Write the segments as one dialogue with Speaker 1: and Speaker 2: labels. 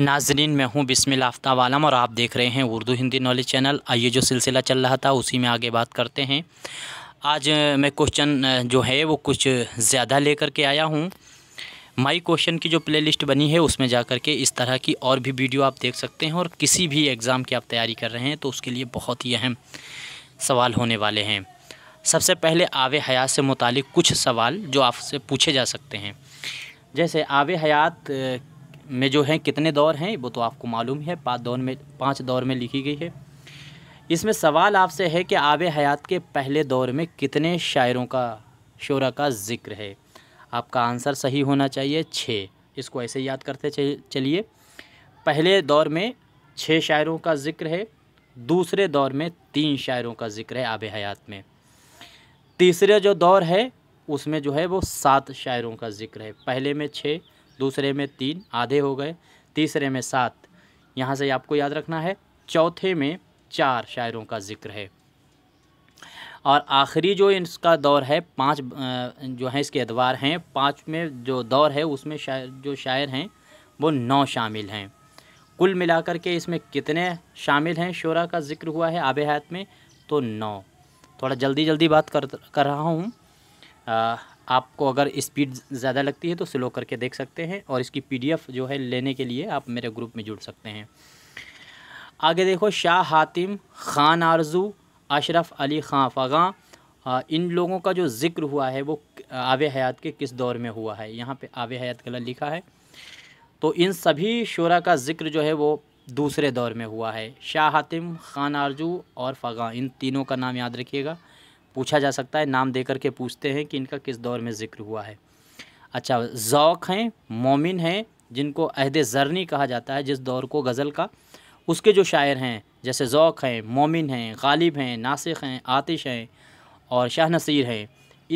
Speaker 1: नाजरीन मैं हूँ बिस्मिल आफ्ताब आलम और आप देख रहे हैं उर्दू हिंदी नॉलेज चैनल आइए जो सिलसिला चल रहा था उसी में आगे बात करते हैं आज मैं क्वेश्चन जो है वो कुछ ज़्यादा लेकर के आया हूँ माई क्वेश्चन की जो प्लेलिस्ट बनी है उसमें जा कर के इस तरह की और भी वीडियो आप देख सकते हैं और किसी भी एग्ज़ाम की आप तैयारी कर रहे हैं तो उसके लिए बहुत ही अहम सवाल होने वाले हैं सबसे पहले आब हयात से मुतल कुछ सवाल जो आपसे पूछे जा सकते हैं जैसे आब हयात में जो हैं कितने दौर हैं वो तो आपको मालूम है पाँच दौर में पाँच दौर में लिखी गई है इसमें सवाल आपसे है कि आब हयात के पहले दौर में कितने शायरों का शोरा का ज़िक्र है आपका आंसर सही होना चाहिए छः इसको ऐसे याद करते चलिए पहले दौर में छः शायरों का ज़िक्र है दूसरे दौर में तीन शायरों का ज़िक्र है आब हयात में तीसरे जो दौर है उसमें जो है वो सात शायरों का ज़िक्र है पहले में छः दूसरे में तीन आधे हो गए तीसरे में सात यहाँ से आपको याद रखना है चौथे में चार शायरों का जिक्र है और आखिरी जो इसका दौर है पांच जो है इसके अदवार हैं पाँच में जो दौर है उसमें शायर जो शायर हैं वो नौ शामिल हैं कुल मिलाकर के इसमें कितने शामिल हैं शोरा का जिक्र हुआ है आब हयात में तो नौ थोड़ा जल्दी जल्दी बात कर कर रहा हूँ आपको अगर स्पीड ज़्यादा लगती है तो स्लो करके देख सकते हैं और इसकी पीडीएफ जो है लेने के लिए आप मेरे ग्रुप में जुड़ सकते हैं आगे देखो शाह हातिम खान आरजू अशरफ अली खां फ़गाँ इन लोगों का जो ज़िक्र हुआ है वो आब हयात के किस दौर में हुआ है यहाँ पे आब हयात गलत लिखा है तो इन सभी शुरा का ज़िक्र जो है वो दूसरे दौर में हुआ है शाह हातिम खान आरजू और फ़ाँ इन तीनों का नाम याद रखिएगा पूछा जा सकता है नाम दे करके पूछते हैं कि इनका किस दौर में ज़िक्र हुआ है अच्छा ज़ौक़ हैं मोमिन हैं जिनको अहद ज़रनी कहा जाता है जिस दौर को गज़ल का उसके जो शायर हैं जैसे ज़ौक़ हैं मोमिन हैं गालिब हैं नासिक हैं आतिश हैं और शाह नसीर हैं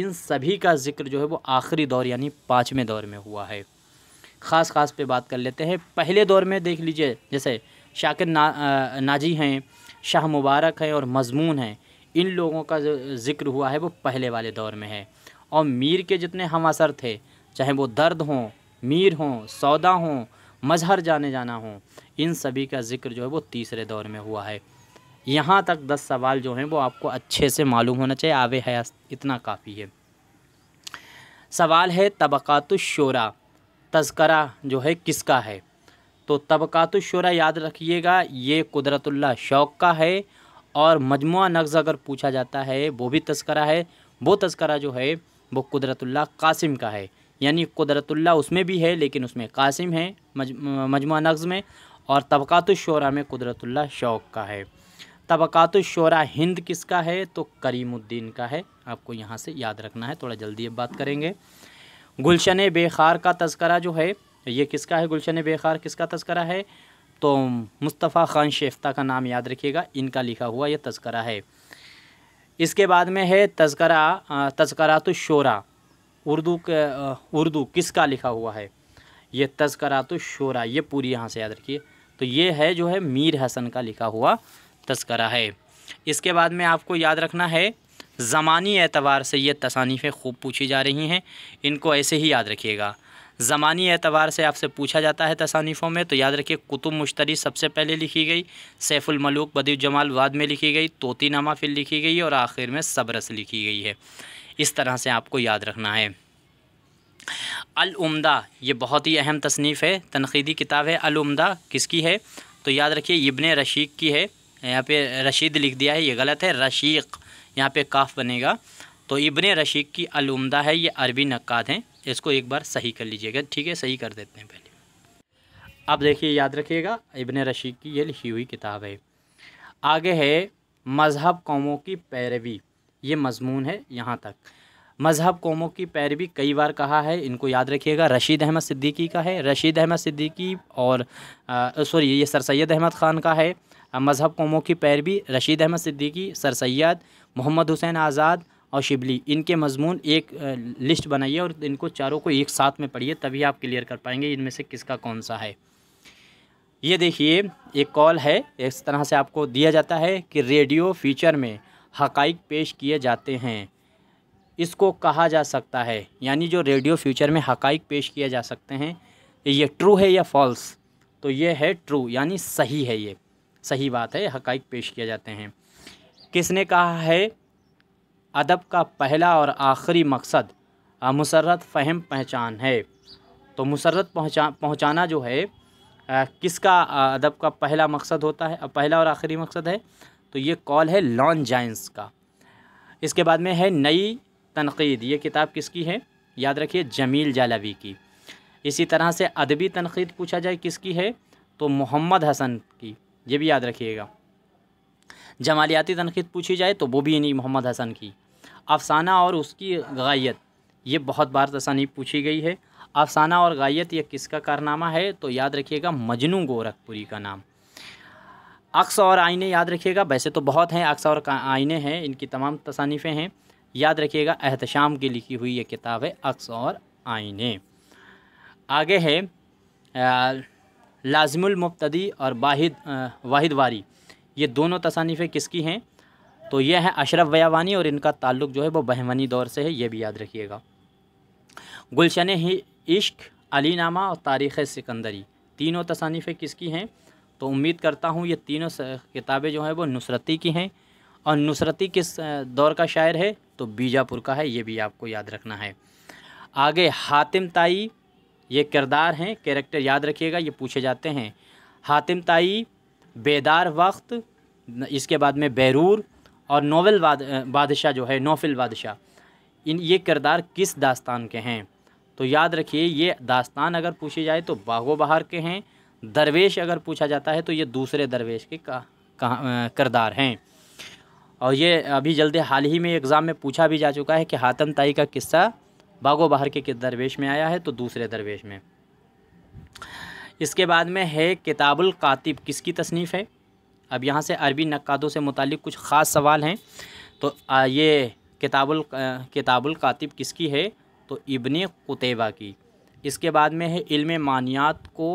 Speaker 1: इन सभी का ज़िक्र जो है वो आखिरी दौर यानी पाँचवें दौर में हुआ है ख़ास ख़ास पे बात कर लेते हैं पहले दौर में देख लीजिए जैसे शाकिर ना, नाजी हैं शाह मुबारक हैं और मजमून हैं इन लोगों का जिक्र हुआ है वो पहले वाले दौर में है और मीर के जितने हम असर थे चाहे वो दर्द हों मीर हों सौदा हों मजहर जाने जाना हों इन सभी का जिक्र जो है वो तीसरे दौर में हुआ है यहाँ तक दस सवाल जो हैं वो आपको अच्छे से मालूम होना चाहिए आवे है इतना काफ़ी है सवाल है तबक़ातुशरा तस्करा जो है किसका है तो तबक़ातुशरा याद रखिएगा ये कुदरतुल्ला शौक का है और मजमु नग्ज़ अगर पूछा जाता है वो भी तस्करा है वो तस्करा जो है वो कुदरतुल्ला कासिम का है यानी कुदरतुल्ला उसमें भी है लेकिन उसमें कासिम है मजमु नग्ज़ में और तबक़ातुशरा में कुदरतुल्ला शौक का है तबक़ातुशरा हिंद किसका है तो करीमुद्दीन का है आपको यहाँ से याद रखना है थोड़ा जल्दी अब बात करेंगे गुलशन बेखार का तस्करा जो है ये किसका है गुलशन बेखार किसका तस्करा है तो मुस्तफ़ा ख़ान शेफ्ता का नाम याद रखिएगा इनका लिखा हुआ यह तस्करा है इसके बाद में है तस्करा तो शोरा उर्दू के उर्दू किसका लिखा हुआ है तस्करा तस्करात शोरा ये पूरी यहाँ से याद रखिए तो ये है जो है मीर हसन का लिखा हुआ तस्करा है इसके बाद में आपको याद रखना है ज़मानी एतवार से ये तसानीफ़ें खूब पूछी जा रही हैं इनको ऐसे ही याद रखिएगा ज़मानी एतबार से आपसे पूछा जाता है तसानीफ़ों में तो याद रखिए कुतुब मुश्तरी सबसे पहले लिखी गई सैफुलमलूक बदी जमाल वाद में लिखी गई नामा फिर लिखी गई और आखिर में सबरस लिखी गई है इस तरह से आपको याद रखना है अलमदा ये बहुत ही अहम तसनीफ़ है तनकीदी किताब है अलमदा किसकी है तो याद रखिए इबन रशीक की है यहाँ पे रशीद लिख दिया है ये गलत है रशीक यहाँ पे काफ बनेगा तो इबन रशीक की अलमदा है ये अरबी नक्का हैं इसको एक बार सही कर लीजिएगा ठीक है सही कर देते हैं पहले आप देखिए याद रखिएगा इबन रशीक की ये लिखी हुई किताब है आगे है मज़हब कौमों की पैरवी ये मजमून है यहाँ तक मज़हब कौमों की पैरवी कई बार कहा है इनको याद रखिएगा रशीद अहमद सिद्दीकी का है रशीद अहमद सिद्दीकी और सॉरी ये सर सैद अहमद ख़ान का है मज़हब कौमों की पैरवी रशीद अहमद सिद्दीकी सर सैद मोहम्मद हुसैन आज़ाद और शिबली इनके मजमून एक लिस्ट बनाइए और इनको चारों को एक साथ में पढ़िए तभी आप क्लियर कर पाएंगे इनमें से किसका कौन सा है ये देखिए एक कॉल है इस तरह से आपको दिया जाता है कि रेडियो फीचर में हकाइक पेश किए जाते हैं इसको कहा जा सकता है यानी जो रेडियो फ्यूचर में हकाइक पेश किए जा सकते हैं ये ट्रू है या फॉल्स तो ये है ट्रू यानी सही है ये सही बात है हकाइक पेश किए जाते हैं किसने कहा है अदब का पहला और आखिरी मकसद मुसरत फ़हम पहचान है तो मुसरत पहुँचा पहुँचाना जो है आ, किसका अदब का पहला मकसद होता है पहला और आखिरी मकसद है तो ये कॉल है लॉन जाइंस का इसके बाद में है नई तनकीद ये किताब किसकी है याद रखिए जमील जालवी की इसी तरह से अदबी तनकीद पूछा जाए किसकी है तो मोहम्मद हसन की ये भी याद रखिएगा जमालियाती तनकीद पूछी जाए तो वो भी नहीं मोहम्मद हसन की अफसाना और उसकी गायत ये बहुत बार तसानी पूछी गई है अफसाना और गायत यह किसका कारनामा है तो याद रखिएगा मजनू गोरखपुरी का नाम अक्स और आईने याद रखिएगा वैसे तो बहुत हैं अक्स और आईने हैं इनकी तमाम तसानीफ़ें हैं याद रखिएगा एहतशाम की लिखी हुई ये किताब है अक्स और आईने आगे है लाजमुल मुफ्तदी और वाहिद वाहिद वारी ये दोनों तसानीफ़ें किसकी हैं तो ये है अशरफ बयावानी और इनका ताल्लुक जो है वो बहमनी दौर से है ये भी याद रखिएगा गुलशन ही इश्क अली नामा और तारीख़ सिकंदरी तीनों तसानीफ़ें किसकी हैं तो उम्मीद करता हूँ ये तीनों किताबें जो हैं वो नुसरती की हैं और नुसरती किस दौर का शायर है तो बीजापुर का है ये भी आपको याद रखना है आगे हातिम ताई ये किरदार हैं कैरेक्टर याद रखिएगा ये पूछे जाते हैं हातिम ताई बेदार वक्त इसके बाद में बैरूर और नोवेल बादशाह जो है नोफिल बादशाह इन ये किरदार किस दास्तान के हैं तो याद रखिए ये दास्तान अगर पूछी जाए तो बागो बहार के हैं दरवेश अगर पूछा जाता है तो ये दूसरे दरवेश के का, का करदार हैं और ये अभी जल्दी हाल ही में एग्ज़ाम में पूछा भी जा चुका है कि हातम ताई का किस्सा बागो बहार के किस दरवेश में आया है तो दूसरे दरवेश में इसके बाद में है किताबुल कातिब किसकी तसनीफ़ है अब यहाँ से अरबी नक्कादों से मुतल कुछ ख़ास सवाल हैं तो ये किताबुल किताबुल कातिब किसकी है तो इबन कुतबा की इसके बाद में है इल्म मानियात को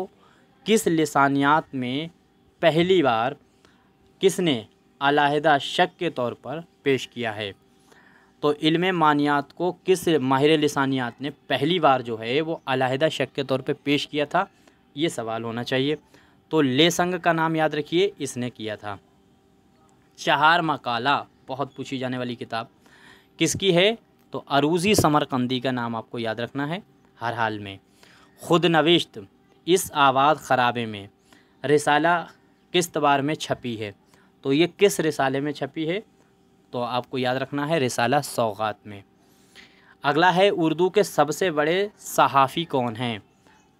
Speaker 1: किस लसानियात में पहली बार किसने अलाहदा शक के तौर पर पेश किया है तो इल्म मानियात को किस माहिर लसानियात ने पहली बार जो है वो अलाहदा शक के तौर पर पेश किया था ये सवाल होना चाहिए तो लेसंग का नाम याद रखिए इसने किया था चहार मकाला बहुत पूछी जाने वाली किताब किसकी है तो अरूजी समरकंदी का नाम आपको याद रखना है हर हाल में खुद नविश्त इस आवाज़ ख़राबे में रिसाला किस तबार में छपी है तो ये किस रिसाले में छपी है तो आपको याद रखना है रिसाला सौगात में अगला है उर्दू के सबसे बड़े सहाफ़ी कौन हैं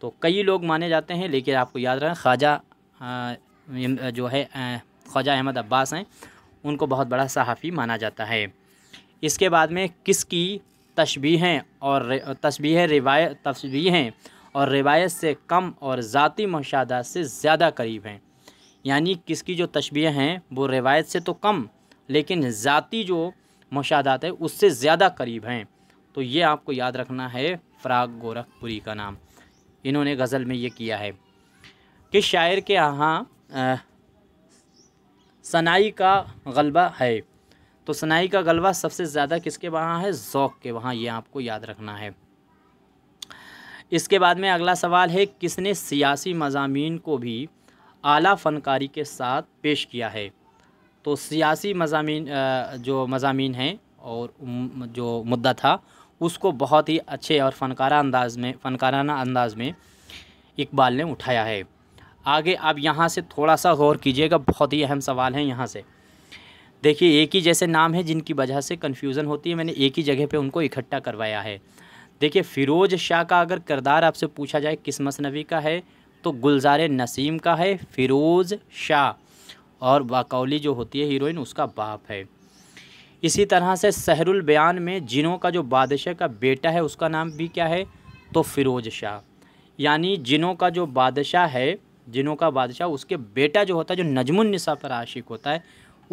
Speaker 1: तो कई लोग माने जाते हैं लेकिन आपको याद रखें ख्वाजा जो है ख्वाजा अहमद अब्बास हैं उनको बहुत बड़ा सहाफ़ी माना जाता है इसके बाद में किसकी हैं और तशबीह रिवायत हैं और रिवायत से कम और ज़ाती मुशादा से ज़्यादा करीब हैं यानी किसकी जो तशबी हैं वो रिवायत से तो कम लेकिन ज़ाती जो मशादात है उससे ज़्यादा करीब हैं तो ये आपको याद रखना है फ़राग गोरखपुरी का नाम इन्होंने गज़ल में ये किया है कि शायर के यहाँ सनाई का गलबा है तो सनाई का गलबा सबसे ज़्यादा किसके वहाँ है ज़ौक़ के वहाँ ये आपको याद रखना है इसके बाद में अगला सवाल है किसने सियासी मजामी को भी आला फनकारी के साथ पेश किया है तो सियासी मजामी जो मजामी हैं और जो मुद्दा था उसको बहुत ही अच्छे और फनकारा अंदाज में फनकाराना अंदाज में इकबाल ने उठाया है आगे आप यहाँ से थोड़ा सा गौर कीजिएगा बहुत ही अहम सवाल है यहाँ से देखिए एक ही जैसे नाम है जिनकी वजह से कन्फ्यूज़न होती है मैंने एक ही जगह पे उनको इकट्ठा करवाया है देखिए फ़िरोज़ शाह का अगर किरदार आपसे पूछा जाए किस्मत मसनवी का है तो गुलजार नसीम का है फ़िरोज़ शाह और वाकौली जो होती है हीरोइन उसका बाप है इसी तरह से सहरुल बयान में जिनों का जो बादशाह का बेटा है उसका नाम भी क्या है तो फ़िरोज़ शाह यानी जिनों का जो बादशाह है जिनों का बादशाह उसके बेटा जो होता है जो नजमुलनसा पर आशिक होता है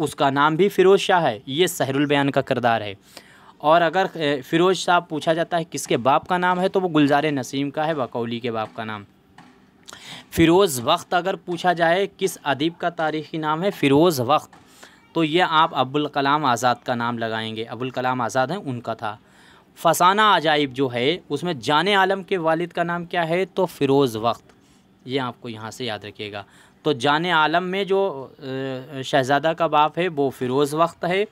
Speaker 1: उसका नाम भी फ़िरोज़ शाह है ये सहरुल बयान का किरदार है और अगर फ़िरोज़ शाह पूछा जाता है किसके बाप का नाम है तो वो गुलजार नसीम का है बकौली के बाप का नाम फ़िरोज़ वक्त अगर पूछा जाए किस अदीब का तारीख़ी नाम है फ़िरोज़ वक्त तो ये आप अबुल कलाम आज़ाद का नाम लगाएंगे अबुल कलाम आज़ाद हैं उनका था फसाना अजाइब जो है उसमें जान आलम के वालिद का नाम क्या है तो फ़िरोज़ वक्त ये आपको यहाँ से याद रखिएगा तो जान आलम में जो शहज़ादा का बाप है वो फ़िरोज़ वक्त है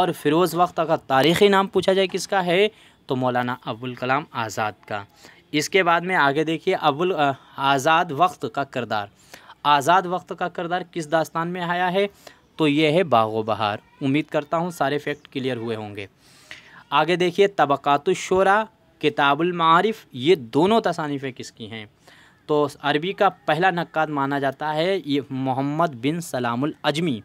Speaker 1: और फ़िरोज़ वक्त अगर तारीख़ी नाम पूछा जाए किसका है तो मौलाना अबुल कलाम आज़ाद का इसके बाद में आगे देखिए अबुल आज़ाद वक्त का किरदार आज़ाद वक्त का किरदार किस दास्तान में आया है तो ये है बागो बहार उम्मीद करता हूँ सारे फैक्ट क्लियर हुए होंगे आगे देखिए तबक़ातुशरा किताबुल मारिफ ये दोनों तसानीफ़ें किसकी हैं तो अरबी का पहला नक्का माना जाता है ये मोहम्मद बिन सलामुल अजमी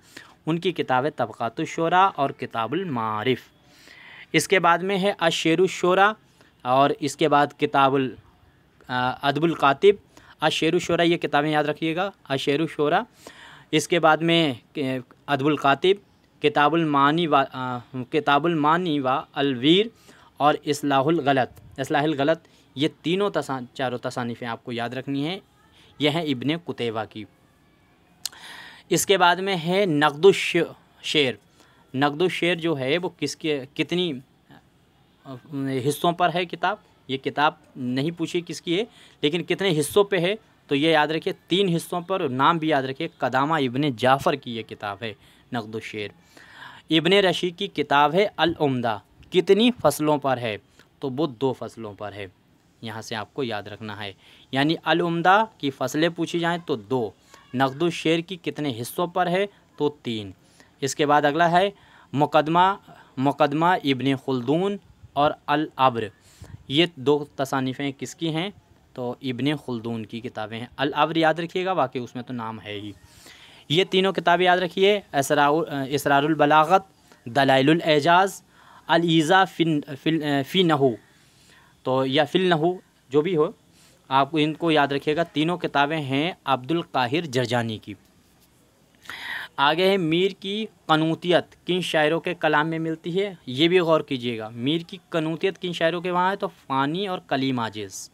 Speaker 1: उनकी किताब है तबक़ातुशरा और किताबुलमारफ इसके बाद में है अशेरुशरा और इसके बाद किताबुल अदबुल कातिब अशेरुशरा ये किताबें याद रखिएगा अशेरुशरा इसके बाद में मानी वा किताबुल मानी व अलवीर और इसलाहुलगलत गलत ये तीनों तसा चारों तसानीफें आपको याद रखनी हैं यह है इबन कुतेवा की इसके बाद में है नकदु शेर नकदु शेर जो है वो किसके कितनी हिस्सों पर है किताब ये किताब नहीं पूछी किसकी है लेकिन कितने हिस्सों पे है तो ये याद रखिए तीन हिस्सों पर नाम भी याद रखिए कदामा इबन जाफ़र की ये किताब है नकद शेर इबन रशी की किताब है अल कितनी फसलों पर है तो वो दो फसलों पर है यहाँ से आपको याद रखना है यानी अल की फसलें पूछी जाएँ तो दो नकद शेर की कितने हिस्सों पर है तो तीन इसके बाद अगला है मुकदमा मुकदमा इबन खुलदून और अल ये दो तसानीफ़ें किसकी हैं तो इबन खुलदून की किताबें हैं अल याद रखिएगा वाकई उसमें तो नाम है ही ये तीनों किताबें याद रखिए इसरारबलागत दलाइलएजाज़ अलईज़ा फिन फिल फ़ी नहू तो या फिल नहू जो भी हो आप इनको याद रखिएगा तीनों किताबें हैं अब्दुल काहिर जरजानी की आगे है मीर की कनूतियत किन शायरों के कलाम में मिलती है ये भी गौर कीजिएगा मीर की कनूतियत किन शायरों के वहाँ है तो फ़ानी और कलीम आजिज़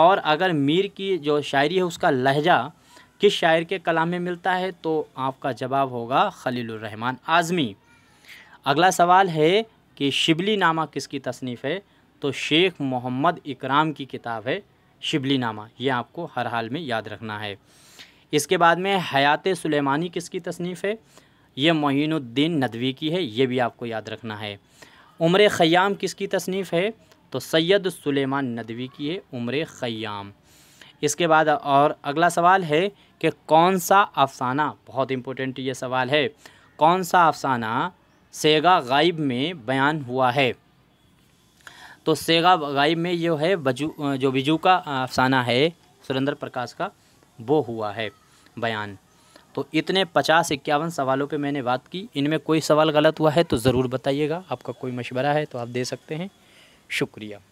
Speaker 1: और अगर मीर की जो शायरी है उसका लहजा किस शायर के कलाम में मिलता है तो आपका जवाब होगा खलीलरहमान आज़मी अगला सवाल है कि शिबली नामा किसकी तसनीफ़ है तो शेख मोहम्मद इकराम की किताब है शिबली नामा ये आपको हर हाल में याद रखना है इसके बाद में हयात सुलेमानी किसकी तसनीफ़ है ये मोहिनुद्दीन नदवी की है ये भी आपको याद रखना है उम्र ख़याम किसकी तसनीफ़ है तो सैयद सुलेमान नदवी की है उम्र ख़याम इसके बाद और अगला सवाल है कि कौन सा अफसाना बहुत इम्पोर्टेंट ये सवाल है कौन सा अफसाना सेगा गाइब में बयान हुआ है तो सेगा गाइब में जो है बजू जो बिजू का अफसाना है सुरेंद्र प्रकाश का वो हुआ है बयान तो इतने पचास इक्यावन सवालों पे मैंने बात की इनमें कोई सवाल गलत हुआ है तो ज़रूर बताइएगा आपका कोई मशवरा है तो आप दे सकते हैं शुक्रिया